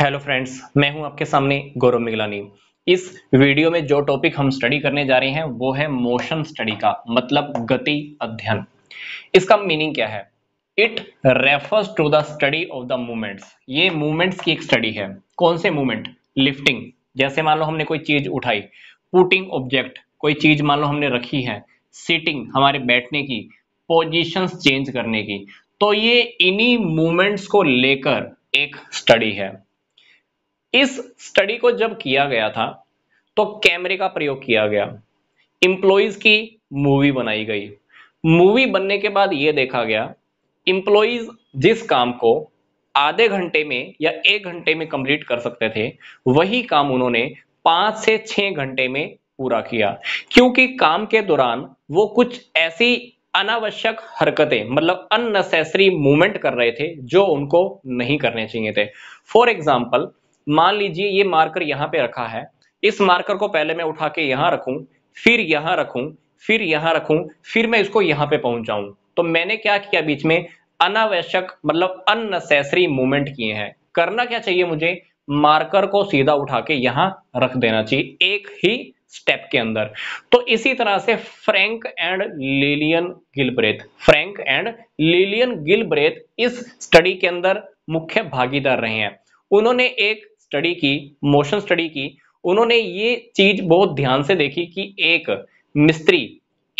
hello friends मैं हूं आपके सामने गौरव मिगलानी इस वीडियो में जो टॉपिक हम स्टडी करने जा रहे हैं वो है मोशन स्टडी का मतलब गति अध्ययन इसका मीनिंग क्या है it refers to the study of the movements ये मूवमेंट्स की एक स्टडी है कौन से मूवमेंट लिफ्टिंग जैसे मान लो हमने कोई चीज उठाई पुटिंग ऑब्जेक्ट कोई चीज मान लो हमने रखी है सीटिंग हमारे बैठने की पोजिशन चेंज करने की तो ये इन्हीं मूवमेंट्स को लेकर एक स्टडी है इस स्टडी को जब किया गया था तो कैमरे का प्रयोग किया गया इंप्लॉइज की मूवी बनाई गई मूवी बनने के बाद यह देखा गया इम्प्लॉयज जिस काम को आधे घंटे में या एक घंटे में कंप्लीट कर सकते थे वही काम उन्होंने पांच से छह घंटे में पूरा किया क्योंकि काम के दौरान वो कुछ ऐसी अनावश्यक हरकतें मतलब अननेसेसरी मूवमेंट कर रहे थे जो उनको नहीं करने चाहिए थे फॉर एग्जाम्पल मान लीजिए ये मार्कर यहाँ पे रखा है इस मार्कर को पहले मैं उठा के यहाँ रखूं फिर यहाँ रखूं फिर यहाँ रखूं फिर मैं इसको यहाँ पे पहुंचाऊं तो मैंने क्या किया बीच में अनावश्यक मतलब अननेसेसरी मूवमेंट किए हैं करना क्या चाहिए मुझे मार्कर को सीधा उठा के यहां रख देना चाहिए एक ही स्टेप के अंदर तो इसी तरह से Frank and Lillian Gilbreth Frank and Lillian Gilbreth इस स्टडी के अंदर मुख्य भागीदार रहे हैं उन्होंने एक स्टडी की मोशन स्टडी की उन्होंने ये चीज बहुत ध्यान से देखी कि एक मिस्त्री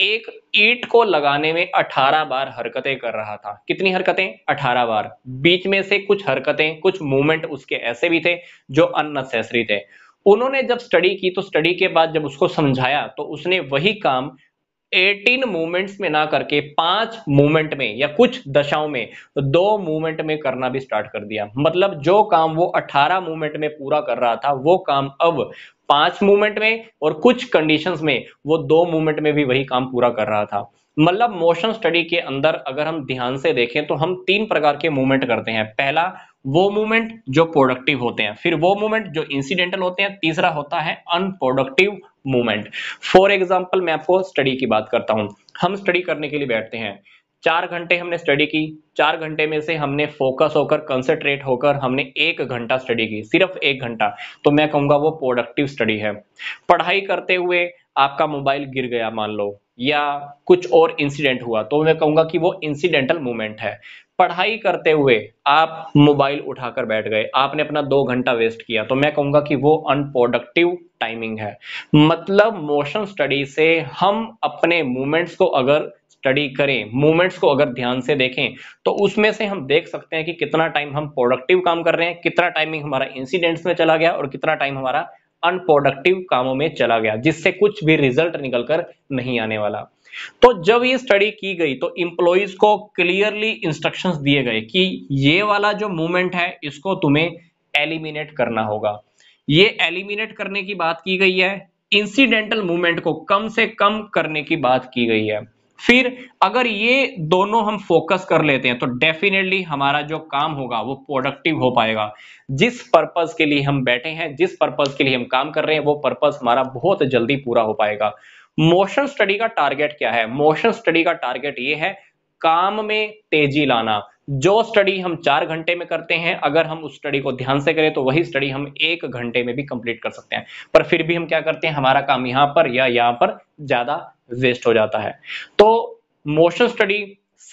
एक ईट को लगाने में 18 बार हरकतें कर रहा था कितनी हरकतें 18 बार बीच में से कुछ हरकतें कुछ मूवमेंट उसके ऐसे भी थे जो अननेसेसरी थे उन्होंने जब स्टडी की तो स्टडी के बाद जब उसको समझाया तो उसने वही काम 18 मूवमेंट्स में ना करके पांच मूवमेंट में या कुछ दशाओं में तो दो मूवमेंट में करना भी स्टार्ट कर दिया मतलब जो काम वो 18 मूवमेंट में पूरा कर रहा था वो काम अब पांच मूवमेंट में और कुछ कंडीशंस में वो दो मूवमेंट में भी वही काम पूरा कर रहा था मतलब मोशन स्टडी के अंदर अगर हम ध्यान से देखें तो हम तीन प्रकार के मूवमेंट करते हैं पहला वो मूवमेंट जो प्रोडक्टिव होते हैं फिर वो मूवमेंट जो इंसिडेंटल होते हैं तीसरा होता है अनप्रोडक्टिव मूवमेंट फॉर एग्जाम्पल मैं आपको स्टडी की बात करता हूं हम स्टडी करने के लिए बैठते हैं चार घंटे हमने स्टडी की चार घंटे में से हमने फोकस होकर कंसेंट्रेट होकर हमने एक घंटा स्टडी की सिर्फ एक घंटा तो मैं कहूंगा वो प्रोडक्टिव स्टडी है पढ़ाई करते हुए आपका मोबाइल गिर गया मान लो या कुछ और इंसिडेंट हुआ तो मैं कहूंगा कि वो इंसिडेंटल मोमेंट है पढ़ाई करते हुए आप मोबाइल उठाकर बैठ गए आपने अपना दो घंटा वेस्ट किया तो मैं कहूंगा कि वो अनप्रोडक्टिव टाइमिंग है मतलब मोशन स्टडी से हम अपने मूवमेंट्स को अगर स्टडी करें मूवमेंट्स को अगर ध्यान से देखें तो उसमें से हम देख सकते हैं कि कितना टाइम हम प्रोडक्टिव काम कर रहे हैं कितना टाइमिंग हमारा इंसिडेंट्स में चला गया और कितना टाइम हमारा अनप्रोडक्टिव कामों में चला गया जिससे कुछ भी रिजल्ट निकल कर नहीं आने वाला तो जब ये स्टडी की गई तो इंप्लॉइज को क्लियरली इंस्ट्रक्शंस दिए गए कि ये वाला जो मूवमेंट है इसको तुम्हें एलिमिनेट करना होगा ये एलिमिनेट करने की बात की गई है इंसिडेंटल मूवमेंट को कम से कम करने की बात की गई है फिर अगर ये दोनों हम फोकस कर लेते हैं तो डेफिनेटली हमारा जो काम होगा वो प्रोडक्टिव हो पाएगा जिस पर्पज के लिए हम बैठे हैं जिस पर्पज के लिए हम काम कर रहे हैं वो पर्पज हमारा बहुत जल्दी पूरा हो पाएगा मोशन स्टडी का टारगेट क्या है मोशन स्टडी का टारगेट ये है काम में तेजी लाना जो स्टडी हम चार घंटे में करते हैं अगर हम उस स्टडी को ध्यान से करें तो वही स्टडी हम एक घंटे में भी कंप्लीट कर सकते हैं पर फिर भी हम क्या करते हैं हमारा काम यहां पर या यहां पर ज्यादा वेस्ट हो जाता है तो मोशन स्टडी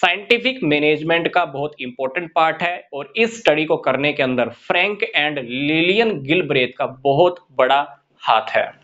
साइंटिफिक मैनेजमेंट का बहुत इंपॉर्टेंट पार्ट है और इस स्टडी को करने के अंदर फ्रैंक एंड लिलियन गिलब्रेथ का बहुत बड़ा हाथ है